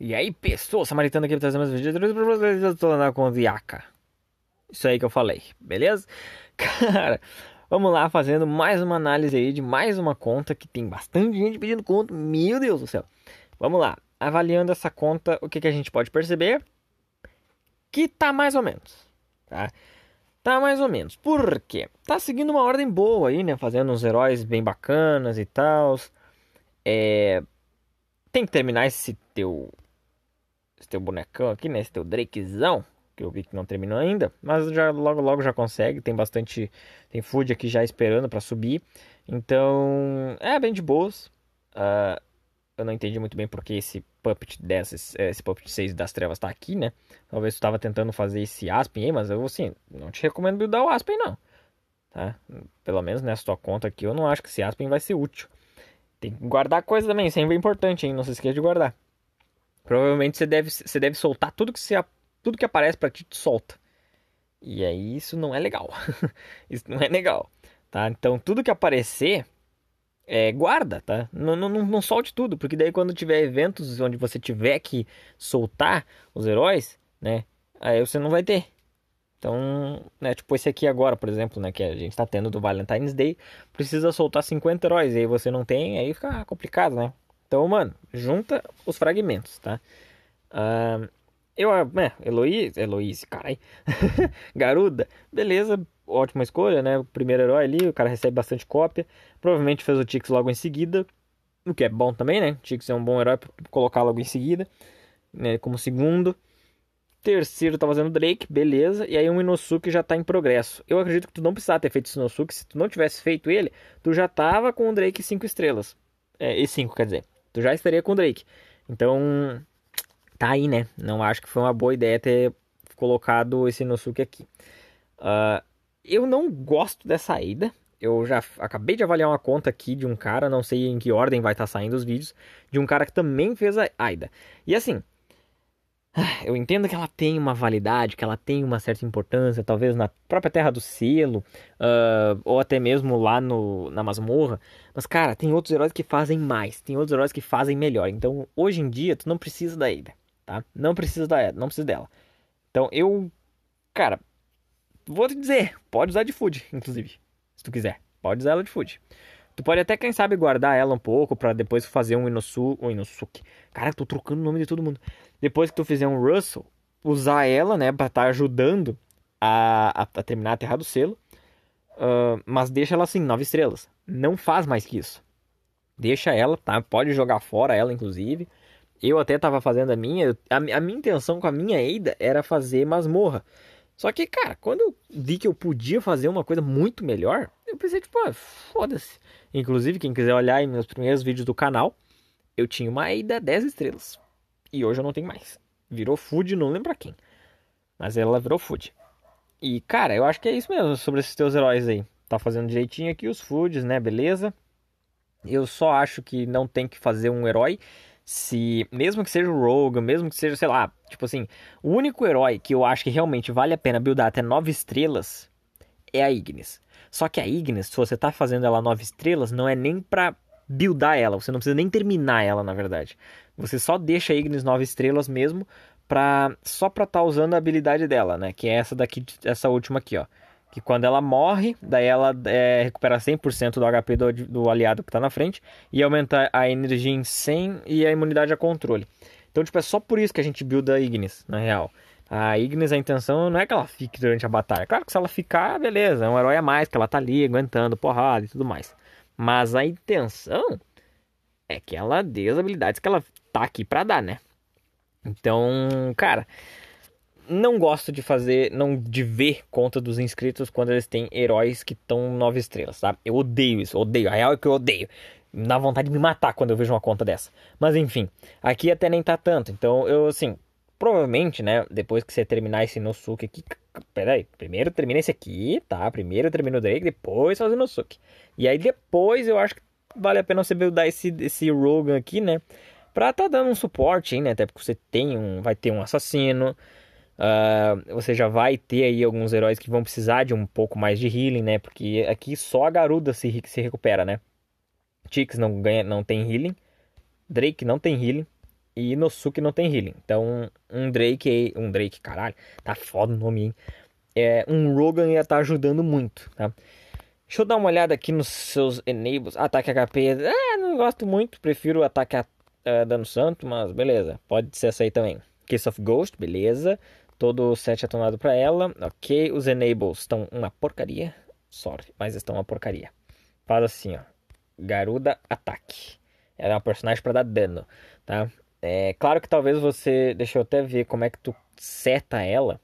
E aí, pessoa samaritana aqui trazendo mais vídeo para vocês. Eu tô andando com o Yaka. Isso aí que eu falei, beleza? Cara, vamos lá fazendo mais uma análise aí de mais uma conta que tem bastante gente pedindo conta. Meu Deus do céu. Vamos lá, avaliando essa conta, o que, que a gente pode perceber? Que tá mais ou menos, tá? Tá mais ou menos. Por quê? Tá seguindo uma ordem boa aí, né? Fazendo uns heróis bem bacanas e tal. É... Tem que terminar esse teu esse teu bonecão aqui, né? Esse teu Drakezão, que eu vi que não terminou ainda, mas já logo logo já consegue, tem bastante, tem food aqui já esperando para subir. Então, é bem de boas. Uh, eu não entendi muito bem porque esse Puppet 10, esse, é, esse Puppet 6 das trevas tá aqui, né? Talvez tu tava tentando fazer esse Aspen aí, mas eu assim, não te recomendo buildar o Aspen não. Tá? Pelo menos nessa tua conta aqui, eu não acho que esse Aspen vai ser útil. Tem que guardar coisa também, sempre é importante, hein? Não se esqueça de guardar. Provavelmente você deve, você deve soltar tudo que, você, tudo que aparece para ti, tu solta. E aí isso não é legal. isso não é legal, tá? Então tudo que aparecer, é, guarda, tá? Não, não, não solte tudo, porque daí quando tiver eventos onde você tiver que soltar os heróis, né? Aí você não vai ter. Então, né, tipo esse aqui agora, por exemplo, né, que a gente tá tendo do Valentine's Day, precisa soltar 50 heróis, e aí você não tem, aí fica complicado, né? Então, mano, junta os fragmentos, tá? Ah, eu, é, Heloísa, Heloísa, carai. Garuda, beleza, ótima escolha, né? O primeiro herói ali, o cara recebe bastante cópia. Provavelmente fez o Tix logo em seguida, o que é bom também, né? Tix é um bom herói pra colocar logo em seguida, né? Como segundo. Terceiro tá fazendo Drake, beleza. E aí um Inosuke já tá em progresso. Eu acredito que tu não precisava ter feito esse Inosuke. Se tu não tivesse feito ele, tu já tava com o Drake 5 estrelas. É, e 5, quer dizer tu já estaria com o Drake. Então, tá aí, né? Não acho que foi uma boa ideia ter colocado esse Nosuke aqui. Uh, eu não gosto dessa ida Eu já acabei de avaliar uma conta aqui de um cara, não sei em que ordem vai estar tá saindo os vídeos, de um cara que também fez a Aida. E assim, ah, eu entendo que ela tem uma validade, que ela tem uma certa importância, talvez na própria Terra do Selo, uh, ah, ou até mesmo lá no, na Masmorra. Mas, cara, tem outros heróis que fazem mais, tem outros heróis que fazem melhor. Então, hoje em dia, tu não precisa da Ada, tá? Não precisa da Ada, não precisa dela. Então, eu, cara, vou te dizer, pode usar de food, inclusive, se tu quiser. Pode usar ela de food. Tu pode até, quem sabe, guardar ela um pouco para depois fazer um Inosuke. Um Inosuke. Cara, tô trocando o nome de todo mundo. Depois que tu fizer um Russell, usar ela, né, pra estar tá ajudando a, a, a, terminar a Terra do Selo. Uh, mas deixa ela assim, nove estrelas. Não faz mais que isso. Deixa ela, tá? Pode jogar fora ela, inclusive. Eu até tava fazendo a minha. A, a minha intenção com a minha Eida era fazer masmorra. Só que, cara, quando eu vi que eu podia fazer uma coisa muito melhor, eu pensei, tipo, ah, foda-se. Inclusive, quem quiser olhar em meus primeiros vídeos do canal, eu tinha uma ida 10 estrelas. E hoje eu não tenho mais. Virou food, não lembro pra quem. Mas ela virou food. E, cara, eu acho que é isso mesmo sobre esses teus heróis aí. Tá fazendo direitinho aqui os foods, né? Beleza. Eu só acho que não tem que fazer um herói se mesmo que seja o Rogue, mesmo que seja, sei lá, tipo assim, o único herói que eu acho que realmente vale a pena buildar até nove estrelas é a Ignis. Só que a Ignis, se você tá fazendo ela nove estrelas, não é nem pra buildar ela, você não precisa nem terminar ela, na verdade. Você só deixa a Ignis nove estrelas mesmo pra só pra estar tá usando a habilidade dela, né, que é essa daqui, essa última aqui, ó que quando ela morre, daí ela é, recupera 100% do HP do, do aliado que está na frente e aumenta a energia em 100 e a imunidade a controle. Então, tipo, é só por isso que a gente builda a Ignis, na real. A Ignis, a intenção não é que ela fique durante a batalha. Claro que se ela ficar, beleza, é um herói a mais, que ela tá ali aguentando porrada e tudo mais. Mas a intenção é que ela dê as habilidades que ela tá aqui pra dar, né? Então, cara, não gosto de fazer, não de ver conta dos inscritos quando eles têm heróis que estão nove estrelas, tá? Eu odeio isso, odeio. A real é que eu odeio. Dá vontade de me matar quando eu vejo uma conta dessa. Mas enfim, aqui até nem tá tanto. Então eu, assim, provavelmente, né, depois que você terminar esse Nosuke aqui. Peraí, primeiro termina esse aqui, tá? Primeiro termina o Drake, depois faz o Nosuke. E aí depois eu acho que vale a pena você dar esse, esse Rogan aqui, né? Pra tá dando um suporte, hein, né? Até porque você tem um. Vai ter um assassino. Uh, você já vai ter aí alguns heróis que vão precisar de um pouco mais de healing, né? Porque aqui só a Garuda se, se recupera, né? Tix não, ganha, não tem healing. Drake não tem healing. E Inosuke não tem healing. Então, um Drake... Um Drake, caralho. Tá foda o nome, hein? É, um Rogan ia estar tá ajudando muito, tá? Deixa eu dar uma olhada aqui nos seus enables. Ataque HP... É, não gosto muito. Prefiro ataque a, uh, dano santo, mas beleza. Pode ser essa aí também. Kiss of Ghost, beleza. Todo o set atonado é para ela. Ok, os enables estão uma porcaria. Sorry, mas estão uma porcaria. Faz assim, ó. Garuda ataque. Ela é uma personagem para dar dano, tá? É claro que talvez você. Deixa eu até ver como é que tu seta ela.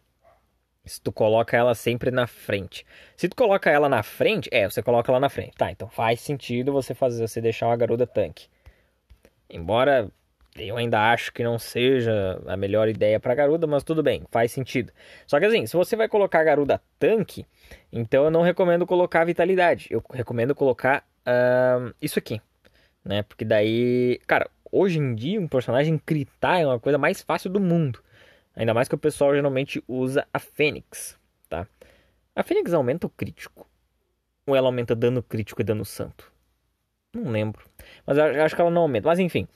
Se tu coloca ela sempre na frente. Se tu coloca ela na frente, é, você coloca ela na frente. Tá, então faz sentido você fazer você deixar uma garuda tanque. Embora eu ainda acho que não seja a melhor ideia para Garuda, mas tudo bem, faz sentido. Só que assim, se você vai colocar Garuda tanque, então eu não recomendo colocar vitalidade. Eu recomendo colocar uh, isso aqui, né? Porque daí, cara, hoje em dia um personagem critar é uma coisa mais fácil do mundo. Ainda mais que o pessoal geralmente usa a Fênix, tá? A Fênix aumenta o crítico. Ou ela aumenta dano crítico e dano santo? Não lembro. Mas acho que ela não aumenta. Mas enfim,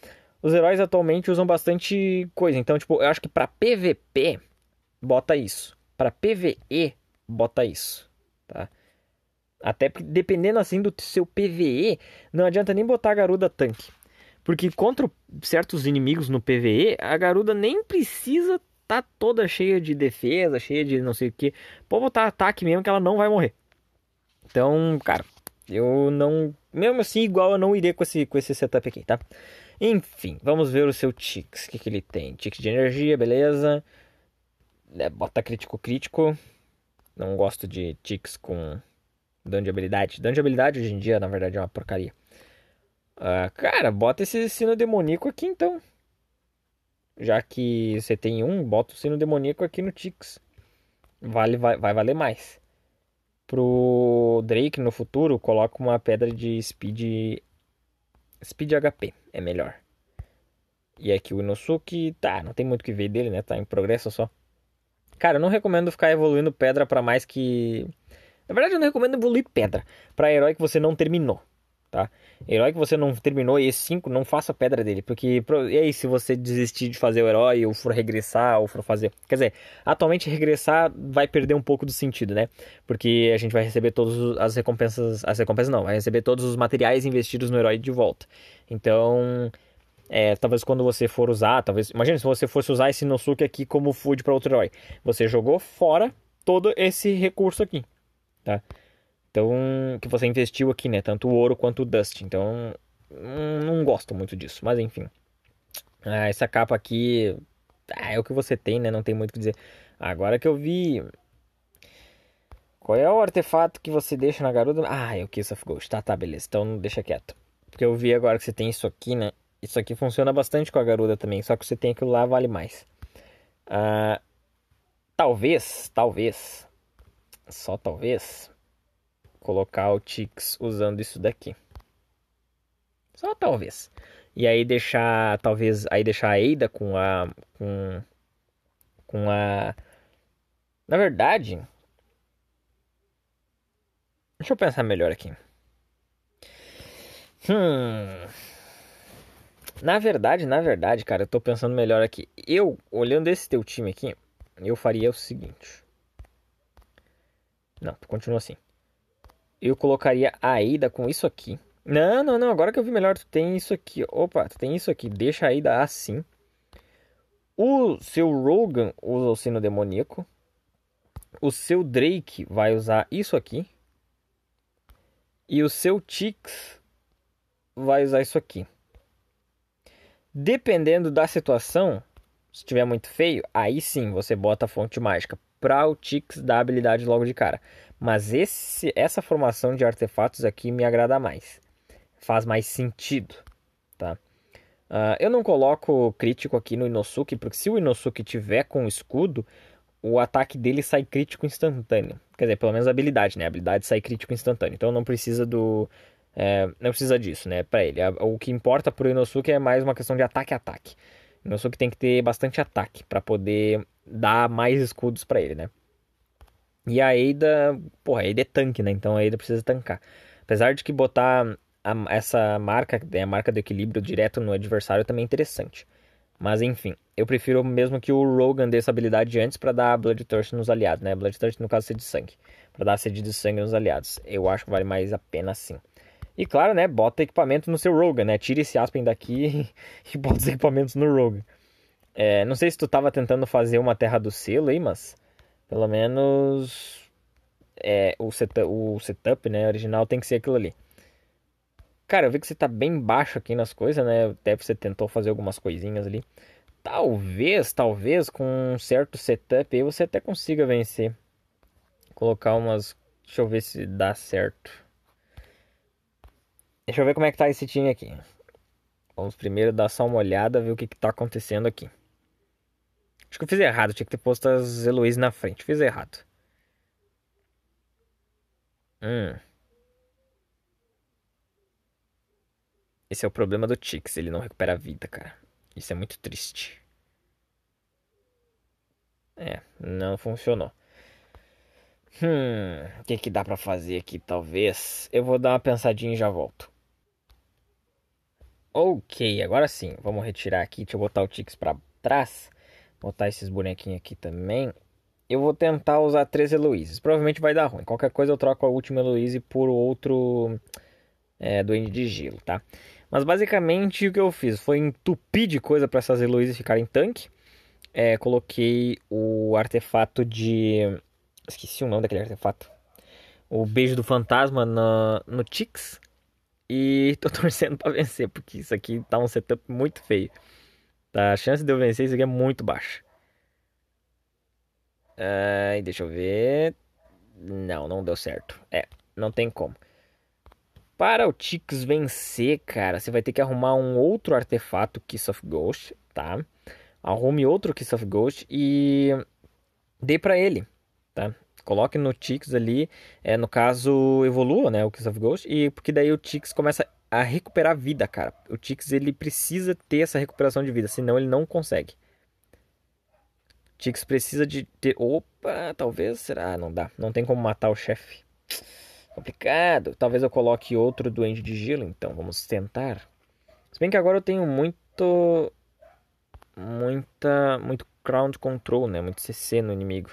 os heróis atualmente usam bastante coisa. Então, tipo, eu acho que para PVP bota isso, para PVE bota isso, tá? Até porque dependendo assim do seu PVE, não adianta nem botar a garuda tanque. Porque contra certos inimigos no PVE, a garuda nem precisa tá toda cheia de defesa, cheia de não sei o que. Pode botar ataque mesmo que ela não vai morrer. Então, cara, eu não. Mesmo assim, igual eu não iria com esse, com esse setup aqui, tá? Enfim, vamos ver o seu Tix. O que, que ele tem? Tix de energia, beleza. É, bota crítico crítico. Não gosto de Tix com dano de habilidade. Dano de habilidade hoje em dia, na verdade, é uma porcaria. Uh, cara, bota esse sino demoníaco aqui então. Já que você tem um, bota o sino demoníaco aqui no Tix. Vale, vai, vai valer mais. Pro Drake no futuro, coloca uma pedra de speed. Speed HP é melhor. E aqui o Inosuke, tá, não tem muito o que ver dele, né? Tá em progresso só. Cara, eu não recomendo ficar evoluindo pedra para mais que. Na verdade, eu não recomendo evoluir pedra para herói que você não terminou tá? Herói que você não terminou e 5, não faça pedra dele, porque e aí se você desistir de fazer o herói ou for regressar ou for fazer, quer dizer, atualmente regressar vai perder um pouco do sentido, né? Porque a gente vai receber todas as recompensas, as recompensas não, vai receber todos os materiais investidos no herói de volta. Então, é, talvez quando você for usar, talvez, imagina se você fosse usar esse Nosuke aqui como food para outro herói. Você jogou fora todo esse recurso aqui, tá? Então, que você investiu aqui, né? Tanto o ouro quanto o dust. Então, hum, não gosto muito disso, mas enfim. Ah, essa capa aqui ah, é o que você tem, né? Não tem muito o que dizer. Agora que eu vi. Qual é o artefato que você deixa na garota? Ah, é o Kiss of Ghost. Tá, tá, beleza. Então deixa quieto. Porque eu vi agora que você tem isso aqui, né? Isso aqui funciona bastante com a garuda também. Só que você tem aquilo lá, vale mais. Ah, talvez, talvez. Só talvez colocar o Tix usando isso daqui. Só talvez. E aí deixar, talvez, aí deixar a Eida com a com com a Na verdade, Deixa eu pensar melhor aqui. Hum. Na verdade, na verdade, cara, eu tô pensando melhor aqui. Eu, olhando esse teu time aqui, eu faria o seguinte. Não, continua assim eu colocaria a Eida com isso aqui. Não, não, não. Agora que eu vi melhor, tu tem isso aqui. Opa, tu tem isso aqui. Deixa a Eida assim. O seu Rogan usa o sino demoníaco. O seu Drake vai usar isso aqui. E o seu Tix vai usar isso aqui. Dependendo da situação, se tiver muito feio, aí sim você bota a fonte mágica para o Tix da habilidade logo de cara. Mas esse, essa formação de artefatos aqui me agrada mais. Faz mais sentido, tá? Uh, eu não coloco crítico aqui no Inosuke, porque se o Inosuke tiver com escudo, o ataque dele sai crítico instantâneo. Quer dizer, pelo menos a habilidade, né? A habilidade sai crítico instantâneo. Então não precisa do. É, não precisa disso, né? Pra ele. O que importa pro Inosuke é mais uma questão de ataque-ataque. Inosuke tem que ter bastante ataque para poder dar mais escudos para ele, né? E a Ada, porra, a Ada é tanque, né? Então a Ada precisa tancar. Apesar de que botar a, essa marca, né, a marca do equilíbrio direto no adversário também é interessante. Mas enfim, eu prefiro mesmo que o Rogan dê essa habilidade antes para dar Bloodthirst nos aliados, né? Bloodthirst no caso sede de sangue, para dar sede de sangue nos aliados. Eu acho que vale mais a pena assim. E claro, né, bota equipamento no seu Rogan, né? Tira esse Aspen daqui e bota os equipamentos no Rogan. É, não sei se tu estava tentando fazer uma Terra do Selo aí, mas pelo menos é, o, setup, o setup né, original tem que ser aquilo ali. Cara, eu vi que você tá bem baixo aqui nas coisas, né? Até você tentou fazer algumas coisinhas ali. Talvez, talvez, com um certo setup aí você até consiga vencer. Colocar umas... Deixa eu ver se dá certo. Deixa eu ver como é que tá esse time aqui. Vamos primeiro dar só uma olhada, ver o que, que tá acontecendo aqui. Acho que eu fiz errado, tinha que ter posto as Heloise na frente. Fiz errado. Hum. Esse é o problema do Tix, ele não recupera a vida, cara. Isso é muito triste. É, não funcionou. Hum, o que, que dá para fazer aqui, talvez? Eu vou dar uma pensadinha e já volto. Ok, agora sim. Vamos retirar aqui. Deixa eu botar o Tix pra trás botar esses bonequinhos aqui também. Eu vou tentar usar três Heloises. Provavelmente vai dar ruim. Qualquer coisa eu troco a última Heloise por outro é, Duende de Gelo, tá? Mas basicamente o que eu fiz foi entupir de coisa para essas Heloises ficarem tanque. É, coloquei o artefato de. Esqueci o nome daquele artefato. O Beijo do Fantasma na... no Tix. E tô torcendo para vencer, porque isso aqui tá um setup muito feio. A chance de eu vencer isso aqui é muito baixa. Ai, deixa eu ver. Não, não deu certo. É, não tem como. Para o Tix vencer, cara, você vai ter que arrumar um outro artefato Kiss of Ghost, tá? Arrume outro Kiss of Ghost e dê para ele, tá? Coloque no Tix ali, é, no caso evolua, né, o Kiss of Ghost, e porque daí o Tix começa a a recuperar vida, cara. O Tix ele precisa ter essa recuperação de vida, senão ele não consegue. O Tix precisa de ter. Opa, talvez. Será? Ah, não dá. Não tem como matar o chefe. Complicado. Talvez eu coloque outro doente de gelo, então vamos tentar. Se bem que agora eu tenho muito. Muita. Muito crown control, né? Muito CC no inimigo.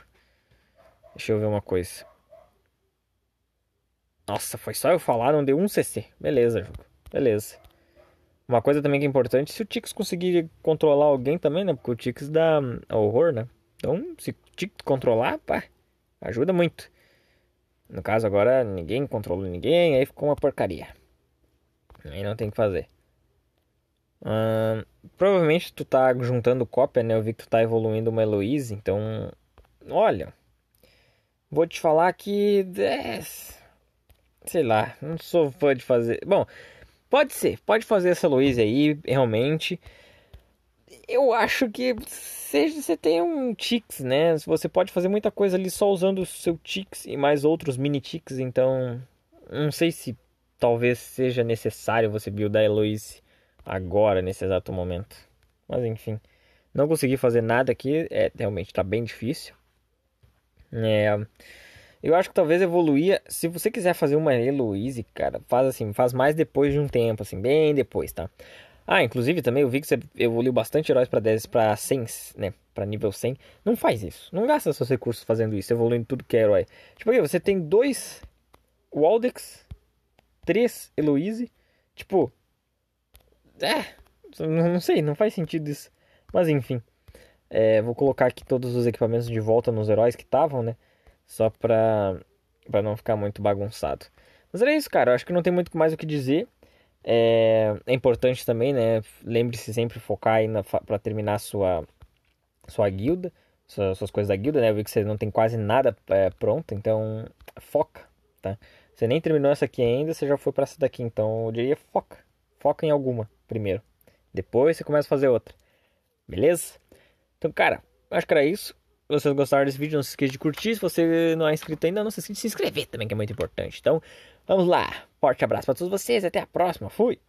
Deixa eu ver uma coisa. Nossa, foi só eu falar, não deu um CC. Beleza, jogo. Beleza. Uma coisa também que é importante, se o Tix conseguir controlar alguém também, né? Porque o Tix dá hum, é horror, né? Então, se o Tix controlar, pá, ajuda muito. No caso agora, ninguém controlou ninguém, aí ficou uma porcaria. Aí não tem o que fazer. Hum, provavelmente tu tá juntando cópia, né? Eu vi que tu tá evoluindo uma Heloise, então... Olha, vou te falar que... É sei lá, não sou fã de fazer. Bom, pode ser, pode fazer essa Luísa aí, realmente. Eu acho que seja você tem um tics, né? Você pode fazer muita coisa ali só usando o seu tics e mais outros mini tics, então não sei se talvez seja necessário você buildar a Heloise agora nesse exato momento. Mas enfim, não consegui fazer nada aqui, é realmente tá bem difícil. É eu acho que talvez evoluía. Se você quiser fazer uma Heloise, cara, faz assim, faz mais depois de um tempo, assim, bem depois, tá? Ah, inclusive também eu vi que você evoluiu bastante heróis para 10 para 100, né? Para nível 100. Não faz isso. Não gasta seus recursos fazendo isso, evoluindo tudo que é herói. Tipo, aí, você tem dois Waldex, três Heloise. Tipo, é, não sei, não faz sentido isso. Mas enfim, é, vou colocar aqui todos os equipamentos de volta nos heróis que estavam, né? Só pra, pra não ficar muito bagunçado. Mas era é isso, cara. Eu acho que não tem muito mais o que dizer. É, é importante também, né? Lembre-se sempre focar aí na, pra terminar sua, sua guilda, suas, suas coisas da guilda, né? Eu vi que você não tem quase nada é, pronto, então foca, tá? Você nem terminou essa aqui ainda, você já foi para essa daqui, então eu diria foca. Foca em alguma primeiro. Depois você começa a fazer outra. Beleza? Então, cara, acho que era isso vocês gostaram desse vídeo, não se esqueça de curtir. Se você não é inscrito ainda, não se esqueça de se inscrever também, que é muito importante. Então, vamos lá. Forte abraço para todos vocês. Até a próxima. Fui!